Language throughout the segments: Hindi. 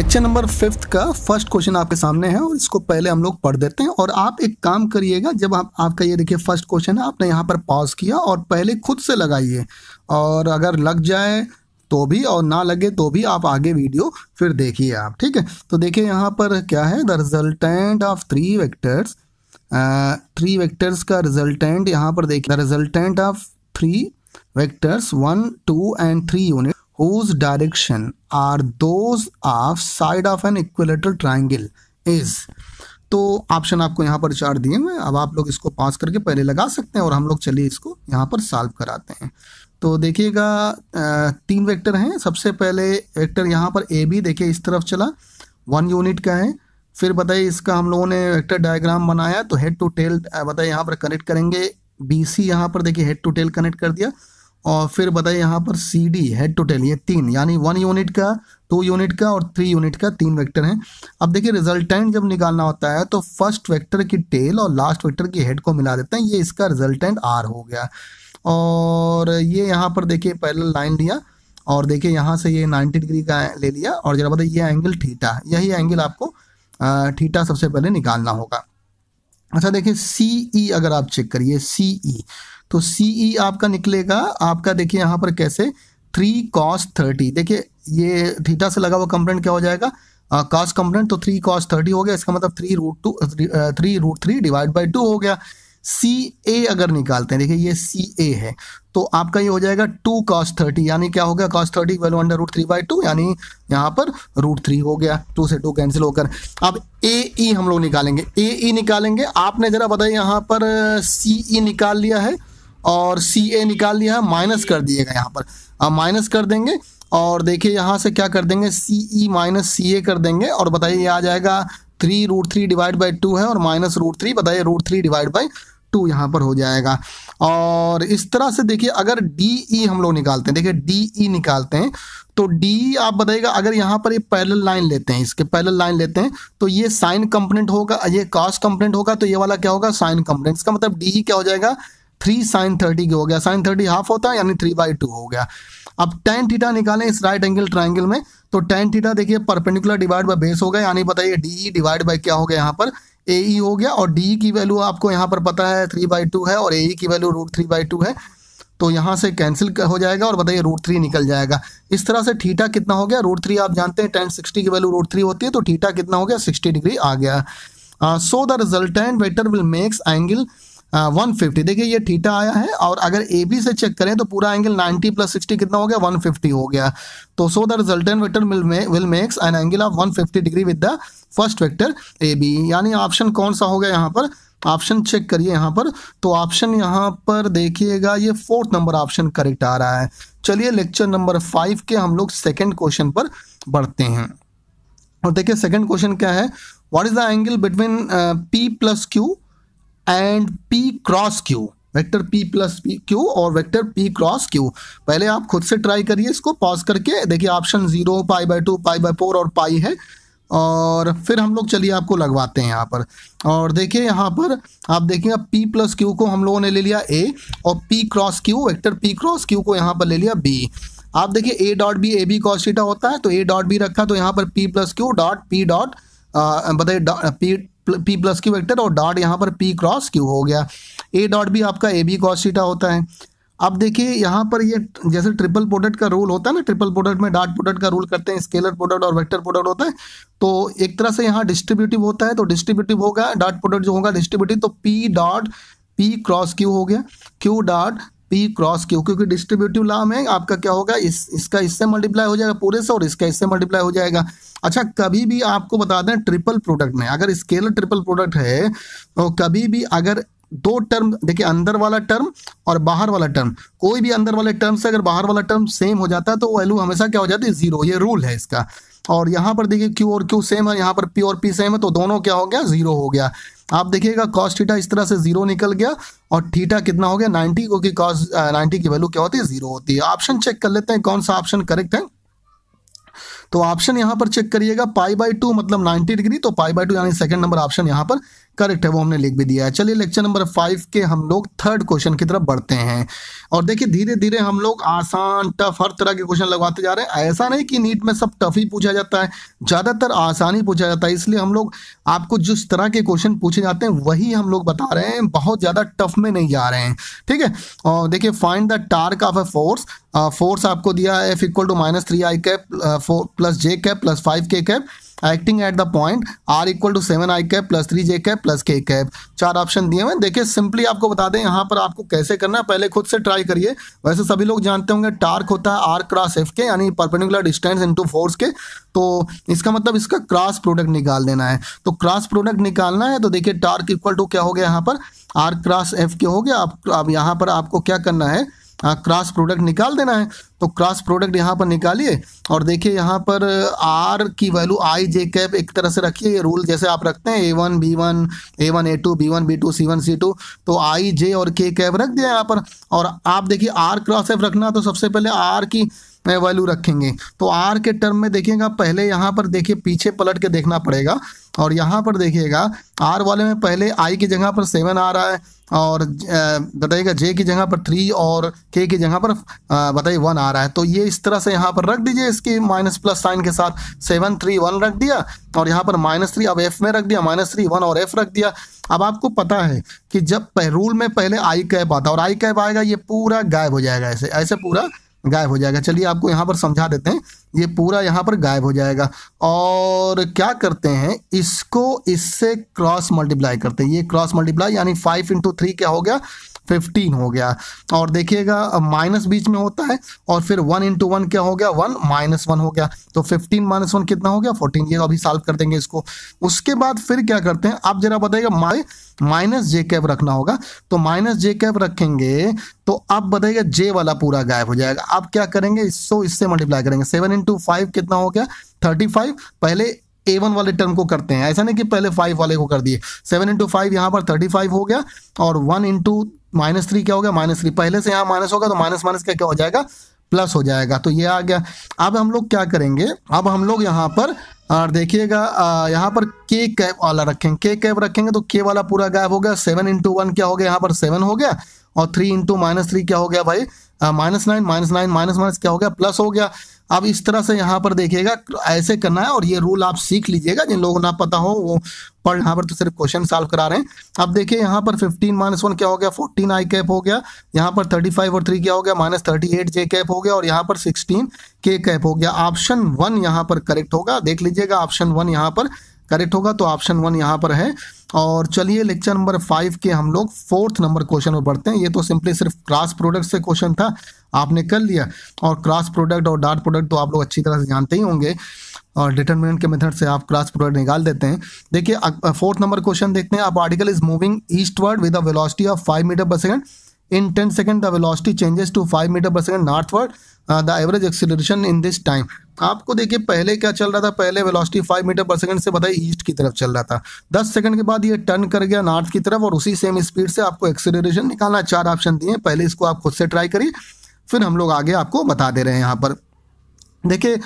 लेक्चर नंबर फिफ्थ का फर्स्ट क्वेश्चन आपके सामने है और इसको पहले हम लोग पढ़ देते हैं और आप एक काम करिएगा जब आप आपका ये देखिए फर्स्ट क्वेश्चन है आपने यहाँ पर पॉज किया और पहले खुद से लगाइए और अगर लग जाए तो भी और ना लगे तो भी आप आगे वीडियो फिर देखिए आप ठीक है तो देखिए यहाँ पर क्या है the resultant of three vectors three vectors का रिजल्टेंट यहाँ पर देखिए the resultant of three vectors one two and three unit whose direction are those of side of an equilateral triangle is तो ऑप्शन आपको यहाँ पर चार दिए हुए अब आप लोग इसको पास करके पहले लगा सकते हैं और हम लोग चलिए इसको यहाँ पर सॉल्व कराते हैं तो देखिएगा तीन वेक्टर हैं सबसे पहले वेक्टर यहाँ पर ए बी देखिए इस तरफ चला वन यूनिट का है फिर बताइए इसका हम लोगों ने वेक्टर डायग्राम बनाया तो हेड टू टेल बताइए यहाँ पर कनेक्ट करेंगे बी सी यहाँ पर देखिए हेड टू टेल कनेक्ट कर दिया और फिर बताइए यहाँ पर सी डी हेड टोटल ये तीन यानी वन यूनिट का टू यूनिट का और थ्री यूनिट का तीन वेक्टर हैं अब देखिए रिजल्टेंट जब निकालना होता है तो फर्स्ट वेक्टर की टेल और लास्ट वेक्टर की हेड को मिला देते हैं ये इसका रिजल्टेंट आर हो गया और ये यहाँ पर देखिए पहले लाइन लिया और देखिए यहाँ से ये नाइन्टी डिग्री का ले लिया और जरा बताइए ये एंगल ठीटा यही एंगल आपको ठीटा सबसे पहले निकालना होगा अच्छा देखिए सी ई e अगर आप चेक करिए सी ई e तो सी e आपका निकलेगा आपका देखिए यहाँ पर कैसे थ्री कॉस थर्टी देखिए ये थीटा से लगा हुआ कंपोनेंट क्या हो जाएगा कॉस कंपोनेंट तो थ्री कॉस थर्टी हो गया इसका मतलब three root two three root three divide by two हो गया सी ए अगर निकालते हैं देखिए ये सी ए है तो आपका ये हो जाएगा टू कॉस थर्टी यानी क्या हो गया cos thirty value under root three by two यानी यहाँ पर रूट थ्री हो गया टू से टू कैंसिल होकर अब ए ई e हम लोग निकालेंगे ए ई e निकालेंगे आपने ज़रा बताइए यहाँ पर सी ई निकाल लिया है और सी ए निकाल लिया माइनस कर दिएगा यहाँ पर अब माइनस कर देंगे और देखिए यहाँ से क्या कर देंगे सी ई माइनस सी ए कर देंगे और बताइए ये आ जाएगा three root three divide by two है और माइनस रूट थ्री बताइए root three divide by two यहाँ पर हो जाएगा और इस तरह से देखिए अगर डी ई e हम लोग निकालते हैं देखिए डी ई e निकालते हैं तो डी आप बताइएगा अगर यहाँ पर ये पैरेलल लाइन लेते हैं इसके पैरेलल लाइन लेते हैं तो ये साइन कंपोनेंट होगा ये कॉस कंपोनेंट होगा तो ये वाला क्या होगा साइन कंपोनेंट इसका मतलब डी e क्या हो जाएगा थ्री साइन थर्टी हो गया साइन थर्टी हाफ होता है यानी थ्री बाई टू हो गया अब टेन थीटा निकालें इस राइट एंगल ट्राइंगल में तो टेन थीटा देखिए परपेंडिकुलर डिवाइड बाय बेस हो गया यानी बताइए डी डिवाइड बाय क्या हो गया यहाँ पर ए ई e हो गया और डी की वैल्यू आपको यहाँ पर पता है थ्री बाई टू है और ए e की value root three by two है तो यहाँ से कैंसिल हो जाएगा और बताइए रूट थ्री निकल जाएगा इस तरह से थीटा कितना हो गया रूट थ्री आप जानते हैं टेन सिक्सटी की वैल्यू रूट थ्री होती है तो थीटा कितना हो गया सिक्सटी डिग्री आ गया so the resultant vector will makes angle one uh, fifty देखिए ये थीटा आया है और अगर ए बी से चेक करें तो पूरा एंगल नाइन्टी प्लस सिक्सटी कितना हो गया वन फिफ्टी हो गया तो so the resultant vector will makes an angle of one fifty degree with the first vector A B यानी ऑप्शन कौन सा हो गया यहाँ पर ऑप्शन चेक करिए यहाँ पर तो ऑप्शन यहाँ पर देखिएगा ये फोर्थ नंबर ऑप्शन करेक्ट आ रहा है चलिए लेक्चर नंबर फाइव के हम लोग सेकेंड क्वेश्चन पर बढ़ते हैं और देखिए सेकेंड क्वेश्चन क्या है what is the angle between P plus Q and P cross Q vector P plus P Q और वेक्टर पी क्रॉस क्यू पहले आप खुद से ट्राई करिए इसको पॉज करके देखिए option zero pi by two pi by four और पाई है और फिर हम लोग चलिए आपको लगवाते हैं यहाँ पर और देखिए यहाँ पर आप देखिए पी प्लस क्यू को हम लोगों ने ले लिया ए और P cross Q vector P cross Q को यहाँ पर ले लिया बी आप देखिए A dot B A B cos theta होता है तो ए डॉट बी रखा तो यहाँ पर P plus Q dot P dot बताइए P P plus Q vector और डॉट यहाँ पर पी क्रॉस क्यू हो गया ए डॉट भी आपका ए बी कॉस थीटा होता है अब देखिए यहाँ पर ये जैसे ट्रिपल प्रोडक्ट का रूल होता है ना ट्रिपल प्रोडक्ट में डॉट प्रोडक्ट का रूल करते हैं स्केलर प्रोडक्ट और वेक्टर प्रोडक्ट होता है तो एक तरह से यहाँ डिस्ट्रीब्यूटिव होता है तो डिस्ट्रीब्यूटिव होगा डॉट प्रोडक्ट जो होगा डिस्ट्रीब्यूटिव तो P dot P cross Q हो गया Q dot P cross Q क्योंकि डिस्ट्रीब्यूटिव लॉ में आपका क्या होगा इस इसका इससे मल्टीप्लाई हो जाएगा पूरे से और इसका इससे मल्टीप्लाई हो जाएगा अच्छा कभी भी आपको बता दें ट्रिपल प्रोडक्ट में अगर स्केल ट्रिपल प्रोडक्ट है तो कभी भी अगर दो टर्म देखिए अंदर वाला टर्म और बाहर वाला टर्म कोई भी अंदर वाले टर्म से अगर बाहर वाला टर्म सेम हो जाता है तो वैल्यू हमेशा क्या हो जाती है जीरो ये रूल है इसका और यहाँ पर देखिए क्यू और क्यू सेम है यहाँ पर पी और पी सेम है तो दोनों क्या हो गया जीरो हो गया आप देखिएगा कॉस थीटा इस तरह से जीरो निकल गया और थीटा कितना हो गया नाइन्टी क्योंकि कॉस नाइन्टी की वैल्यू क्या होती है जीरो होती है ऑप्शन चेक कर लेते हैं कौन सा ऑप्शन करेक्ट है तो ऑप्शन यहां पर चेक करिएगा पाई बाई टू मतलब 90 डिग्री तो पाई बाई टू यानी सेकंड नंबर ऑप्शन यहां पर करेक्ट है वो हमने लिख भी दिया है चलिए लेक्चर नंबर फाइव के हम लोग थर्ड क्वेश्चन की तरफ बढ़ते हैं और देखिए धीरे धीरे हम लोग आसान टफ हर तरह के क्वेश्चन लगवाते जा रहे हैं ऐसा नहीं कि नीट में सब टफ ही पूछा जाता है ज़्यादातर आसान ही पूछा जाता है इसलिए हम लोग आपको जिस तरह के क्वेश्चन पूछे जाते हैं वही हम लोग बता रहे हैं बहुत ज़्यादा टफ में नहीं जा रहे हैं ठीक है और देखिए find the torque of a force force uh, आपको दिया है F equal to minus three I cap plus J cap plus five K cap acting at the point R equal to seven I cap plus three J cap plus K cap चार ऑप्शन दिए हुए देखिए सिंपली आपको बता दें यहाँ पर आपको कैसे करना है पहले खुद से ट्राई करिए वैसे सभी लोग जानते होंगे टार्क होता है आर क्रॉस एफ के यानी परपेंडिकुलर डिस्टेंस इंटू फोर्स के तो इसका मतलब इसका क्रॉस प्रोडक्ट निकाल देना है तो क्रॉस प्रोडक्ट निकालना है तो देखिए टार्क इक्वल टू क्या हो गया यहाँ पर आर क्रॉस एफ के हो गया अब यहाँ पर आपको क्या करना है हाँ क्रॉस प्रोडक्ट निकाल देना है तो क्रॉस प्रोडक्ट यहाँ पर निकालिए और देखिए यहाँ पर आर की वैल्यू आई जे कैप एक तरह से रखिए ये रूल जैसे आप रखते हैं A one B one A one A two B one B two C one C two तो आई जे और के कैप रख दिया यहाँ पर और आप देखिए आर क्रॉस एफ रखना तो सबसे पहले आर की वैल्यू रखेंगे तो आर के टर्म में देखिएगा पहले यहाँ पर देखिए पीछे पलट के देखना पड़ेगा और यहाँ पर देखिएगा आर वाले में पहले आई की जगह पर सेवन आ रहा है और बताइएगा जे की जगह पर थ्री और के की जगह पर बताइए वन आ रहा है तो ये इस तरह से यहाँ पर रख दीजिए इसकी माइनस प्लस साइन के साथ सेवन थ्री वन रख दिया और यहाँ पर माइनस थ्री अब एफ में रख दिया माइनस थ्री वन और एफ रख दिया अब आपको पता है कि जब रूल में पहले आई कैप आता और आई कैप आएगा ये पूरा गायब हो जाएगा ऐसे ऐसे पूरा गायब हो जाएगा चलिए आपको यहाँ पर समझा देते हैं ये पूरा यहाँ पर गायब हो जाएगा और क्या करते हैं इसको इससे क्रॉस मल्टीप्लाई करते हैं ये क्रॉस मल्टीप्लाई यानी फाइव इंटू थ्री क्या हो गया फिफ्टीन हो गया और देखिएगा माइनस बीच में होता है और फिर वन इंटू वन क्या हो गया वन माइनस वन हो गया तो फिफ्टीन माइनस वन कितना हो गया फोर्टीन ये अभी सॉल्व कर देंगे इसको उसके बाद फिर क्या करते हैं आप जरा बताइएगा माई माइनस जे कैप रखना होगा तो माइनस जे कैप रखेंगे तो आप बताइएगा जे वाला पूरा गायब हो जाएगा आप क्या करेंगे इसको इससे मल्टीप्लाई करेंगे सेवन इंटू फाइव कितना हो गया थर्टी फाइव पहले ए वन वाले टर्म को करते हैं ऐसा नहीं कि पहले फाइव वाले को कर दिए सेवन इंटू फाइव यहाँ पर थर्टी फाइव हो गया और वन इंटू माइनस थ्री क्या हो गया माइनस थ्री पहले से यहाँ माइनस होगा तो माइनस माइनस क्या क्या हो जाएगा प्लस हो जाएगा तो ये आ गया अब हम लोग क्या करेंगे अब हम लोग यहाँ पर और देखिएगा यहाँ पर के कैप वाला रखेंगे के कैप रखेंगे तो के वाला पूरा गायब हो गया सेवन इंटू वन क्या हो गया यहाँ पर सेवन हो गया और थ्री इंटू माइनस थ्री क्या हो गया भाई minus nine minus nine minus minus क्या हो गया प्लस हो गया अब इस तरह से यहाँ पर देखिएगा ऐसे करना है और ये रूल आप सीख लीजिएगा जिन लोगों को ना पता हो वो पर यहाँ पर तो सिर्फ क्वेश्चन सॉल्व करा रहे हैं अब देखिए यहाँ पर 15 माइनस वन क्या हो गया 14 आई कैप हो गया यहाँ पर 35 और 3 क्या हो गया minus thirty eight J cap हो गया और यहाँ पर 16 के कैप हो गया ऑप्शन वन यहाँ पर करेक्ट होगा देख लीजिएगा ऑप्शन वन यहाँ पर करेक्ट होगा तो ऑप्शन वन यहाँ पर है और चलिए लेक्चर नंबर फाइव के हम लोग फोर्थ नंबर क्वेश्चन में पढ़ते हैं ये तो सिंपली सिर्फ क्रॉस प्रोडक्ट से क्वेश्चन था आपने कर लिया और क्रॉस प्रोडक्ट और डार्ट प्रोडक्ट तो आप लोग अच्छी तरह से जानते ही होंगे और डिटर्मिनेंट के मेथड से आप क्रॉस प्रोडक्ट निकाल देते हैं देखिए फोर्थ नंबर क्वेश्चन देखते हैं आप particle is moving eastward with a velocity of five metre per second In 10 seconds, the velocity changes to 5 meter per second northward. The average acceleration in this time आपको देखिए पहले क्या चल रहा था पहले वेलोसिटी 5 मीटर पर सेकंड से बताइए ईस्ट की तरफ चल रहा था 10 सेकंड के बाद ये टर्न कर गया नॉर्थ की तरफ और उसी सेम स्पीड से आपको एक्सीलरेशन निकालना चार ऑप्शन दिए पहले इसको आप खुद से ट्राई करिए फिर हम लोग आगे आपको बता दे रहे हैं यहाँ पर देखिए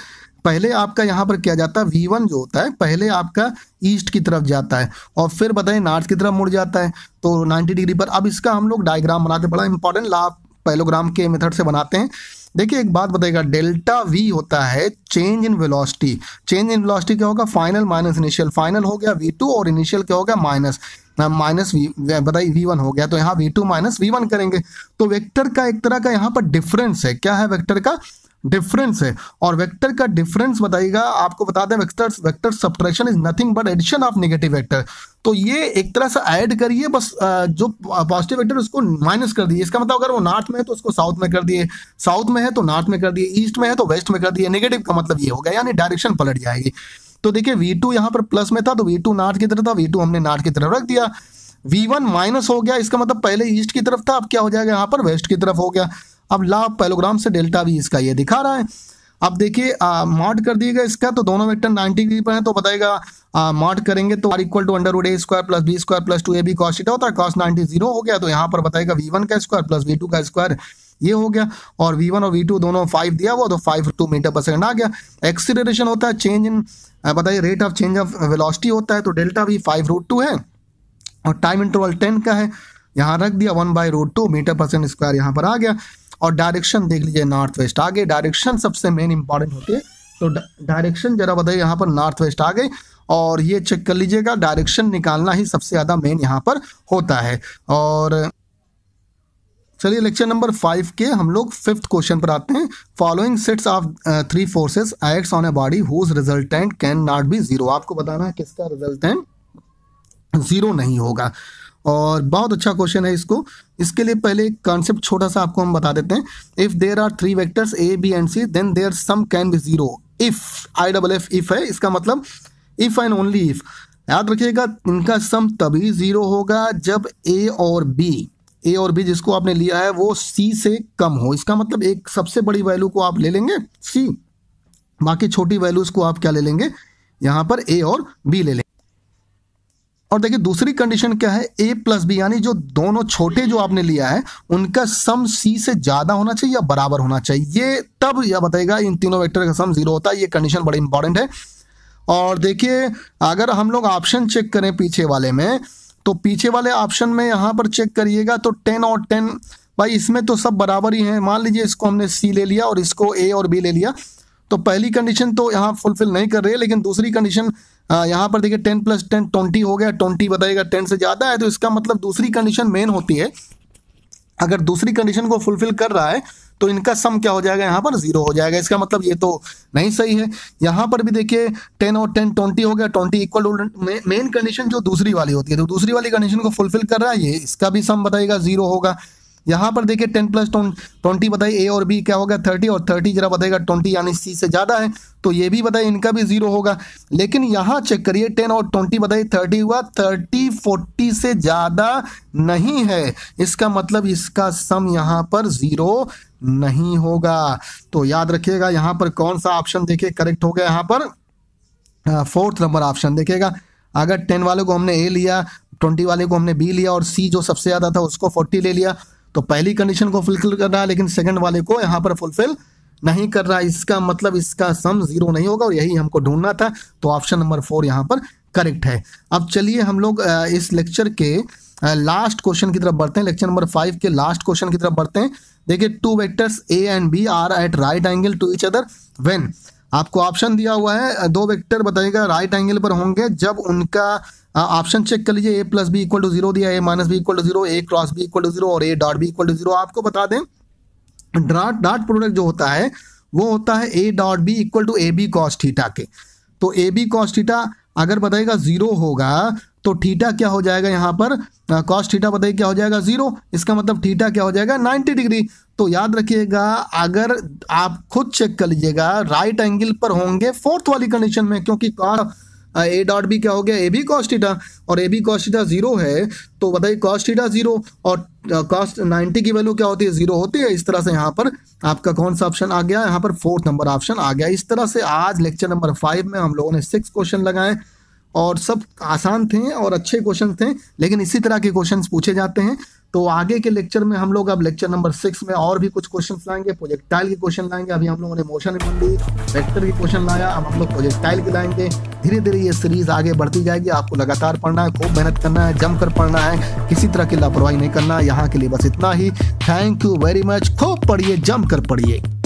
पहले आपका यहाँ पर क्या जाता है वी वन जो होता है पहले आपका ईस्ट की तरफ जाता है और फिर बताइए नॉर्थ की तरफ मुड़ जाता है तो 90 डिग्री पर अब इसका हम लोग डायग्राम बनाते बड़ा इंपॉर्टेंट ला पैलोग्राम के मेथड से बनाते हैं देखिए एक बात बताएगा डेल्टा वी होता है change in velocity change in velocity क्या होगा फाइनल माइनस इनिशियल फाइनल हो गया वी टू और इनिशियल क्या होगा माइनस माइनस वी बताइए वी वन हो गया तो यहाँ V two minus V one करेंगे तो वेक्टर का एक तरह का यहाँ पर डिफरेंस है क्या है वेक्टर का डिफरेंस है और वेक्टर का डिफरेंस बताइएगा आपको बता दें vector vector subtraction is nothing but addition of negative vector तो ये एक तरह से ऐड करिए बस जो पॉजिटिव वेक्टर उसको माइनस कर दिए इसका मतलब अगर वो नॉर्थ में है तो उसको साउथ में कर दिए साउथ में है तो नॉर्थ में कर दिए ईस्ट में है तो वेस्ट में कर दिए नेगेटिव का मतलब ये हो गया यानी डायरेक्शन पलट जाएगी तो देखिए वी टू यहाँ पर प्लस में था तो वी टू नॉर्थ की तरफ था वी टू हमने नॉर्थ की तरफ रख दिया वी वन माइनस हो गया इसका मतलब पहले ईस्ट की तरफ था अब क्या हो जाएगा यहाँ पर वेस्ट की तरफ हो गया अब ला पैलोग्राम से डेल्टा भी इसका ये दिखा रहा है अब देखिए मॉड कर दिएगा इसका तो दोनों वेक्टर 90 डिग्री पर है तो बताएगा मॉड करेंगे तो R equal to under root A square plus B square plus two A B cos होता है कॉस्ट 90 जीरो हो गया तो यहाँ पर बताएगा वी वन का स्क्वायर प्लस वी टू का स्क्वायर ये हो गया और वी वन और वी टू दोनों फाइव दिया हुआ तो five two metre per second आ गया एक्सीलरेशन होता है चेंज इन बताइए rate of change of velocity होता है तो डेल्टा भी फाइव रूट टू है और टाइम इंटरवल टेन का है यहाँ रख दिया one by root two metre per second square यहाँ पर आ गया और डायरेक्शन देख लीजिए नॉर्थ वेस्ट आगे डायरेक्शन सबसे मेन इंपॉर्टेंट होती है तो डायरेक्शन जरा बताइए यहाँ पर नॉर्थ वेस्ट आ गए और ये चेक कर लीजिएगा डायरेक्शन निकालना ही सबसे ज़्यादा मेन यहाँ पर होता है और चलिए लेक्चर नंबर फाइव के हम लोग फिफ्थ क्वेश्चन पर आते हैं following sets of three forces act on a body whose resultant can not be zero आपको बताना है किसका रिजल्टेंट जीरो नहीं होगा और बहुत अच्छा क्वेश्चन है इसको इसके लिए पहले एक कॉन्सेप्ट छोटा सा आपको हम बता देते हैं if there are three vectors A B and C then their sum can be zero if I double F if है इसका मतलब इफ़ एंड ओनली इफ़ याद रखिएगा इनका सम तभी ज़ीरो होगा जब ए और बी ए और बी जिसको आपने लिया है वो सी से कम हो इसका मतलब एक सबसे बड़ी वैल्यू को आप ले लेंगे सी बाकी छोटी वैल्यूज़ को आप क्या ले लेंगे यहां पर ए और बी ले लेंगे और देखिए दूसरी कंडीशन क्या है ए प्लस बी यानी जो दोनों छोटे जो आपने लिया है उनका सम सी से ज्यादा होना चाहिए या बराबर होना चाहिए ये तब यह बताएगा इन तीनों वेक्टर का सम जीरो होता है ये कंडीशन बड़ी इंपॉर्टेंट है और देखिए अगर हम लोग ऑप्शन चेक करें पीछे वाले में तो पीछे वाले ऑप्शन में यहाँ पर चेक करिएगा तो टेन और टेन भाई इसमें तो सब बराबर ही है मान लीजिए इसको हमने सी ले लिया और इसको ए और बी ले लिया तो पहली कंडीशन तो यहाँ फुलफिल नहीं कर रही है लेकिन दूसरी कंडीशन हाँ, यहाँ पर देखिए टेन प्लस टेन ट्वेंटी हो गया ट्वेंटी बताइएगा टेन से ज़्यादा है तो इसका मतलब दूसरी कंडीशन मेन होती है अगर दूसरी कंडीशन को फुलफिल कर रहा है तो इनका सम क्या हो जाएगा यहाँ पर जीरो हो जाएगा इसका मतलब ये तो नहीं सही है यहाँ पर भी देखिए टेन और टेन ट्वेंटी हो गया ट्वेंटी इक्वल मेन कंडीशन जो दूसरी वाली होती है तो दूसरी वाली कंडीशन को फुलफिल कर रहा है ये इसका भी सम बताइएगा जीरो होगा यहाँ पर देखिए टेन प्लस ट्वेंटी बताइए ए और बी क्या होगा थर्टी और थर्टी जरा बताएगा ट्वेंटी यानी सी से ज़्यादा है तो ये भी बताइए इनका भी जीरो होगा लेकिन यहाँ चेक करिए टेन और ट्वेंटी बताइए थर्टी हुआ थर्टी फोर्टी से ज़्यादा नहीं है इसका मतलब इसका सम यहाँ पर ज़ीरो नहीं होगा तो याद रखिएगा यहाँ पर कौन सा ऑप्शन देखिए करेक्ट हो गया यहाँ पर फोर्थ नंबर ऑप्शन देखिएगा अगर टेन वाले को हमने ए लिया ट्वेंटी वाले को हमने बी लिया और सी जो सबसे ज़्यादा था उसको फोर्टी ले लिया तो पहली कंडीशन को फुलफिल कर रहा है लेकिन सेकंड वाले को यहाँ पर फुलफिल नहीं कर रहा इसका मतलब इसका सम जीरो नहीं होगा और यही हमको ढूंढना था तो ऑप्शन नंबर फोर यहाँ पर करेक्ट है अब चलिए हम लोग इस लेक्चर के लास्ट क्वेश्चन की तरफ बढ़ते हैं लेक्चर नंबर फाइव के लास्ट क्वेश्चन की तरफ बढ़ते हैं देखिए two vectors A and B are at right angle to each other when आपको ऑप्शन दिया हुआ है दो वेक्टर बताइएगा राइट एंगल पर होंगे जब उनका ऑप्शन हाँ, चेक कर लीजिए A plus B equal to zero दिया A minus B equal to zero A cross B equal to zero और A dot B equal to zero आपको बता दें डॉट डॉट प्रोडक्ट जो होता है वो होता है A dot B equal to A B cos theta के तो ए बी कॉस थीटा अगर बताइएगा जीरो होगा तो थीटा क्या हो जाएगा यहाँ पर कॉस हाँ, थीटा बताइए क्या हो जाएगा जीरो इसका मतलब थीटा क्या हो जाएगा नाइन्टी डिग्री तो याद रखिएगा अगर आप खुद चेक कर लीजिएगा राइट एंगल पर होंगे फोर्थ वाली कंडीशन में क्योंकि कॉस ए डॉट बी क्या हो गया ए बी कॉस्टिटा और ए बी कॉस्टिटा जीरो है तो बताइए कॉस्टिटा जीरो और कॉस्ट नाइन्टी की वैल्यू क्या होती है जीरो होती है इस तरह से यहाँ पर आपका कौन सा ऑप्शन आ गया यहाँ पर फोर्थ नंबर ऑप्शन आ गया इस तरह से आज लेक्चर नंबर फाइव में हम लोगों ने सिक्स क्वेश्चन लगाए और सब आसान थे और अच्छे क्वेश्चन थे लेकिन इसी तरह के क्वेश्चन पूछे जाते हैं तो आगे के लेक्चर में हम लोग अब लेक्चर नंबर सिक्स में और भी कुछ क्वेश्चन लाएंगे प्रोजेक्टाइल के क्वेश्चन लाएंगे अभी हम लोगों ने मोशन ली वेक्टर के क्वेश्चन लाया अब हम लोग प्रोजेक्टाइल के लाएंगे धीरे धीरे ये सीरीज आगे बढ़ती जाएगी आपको लगातार पढ़ना है खूब मेहनत करना है जमकर पढ़ना है किसी तरह की लापरवाही नहीं करना है यहाँ के लिए बस इतना ही थैंक यू वेरी मच खूब पढ़िए जम कर पढ़िए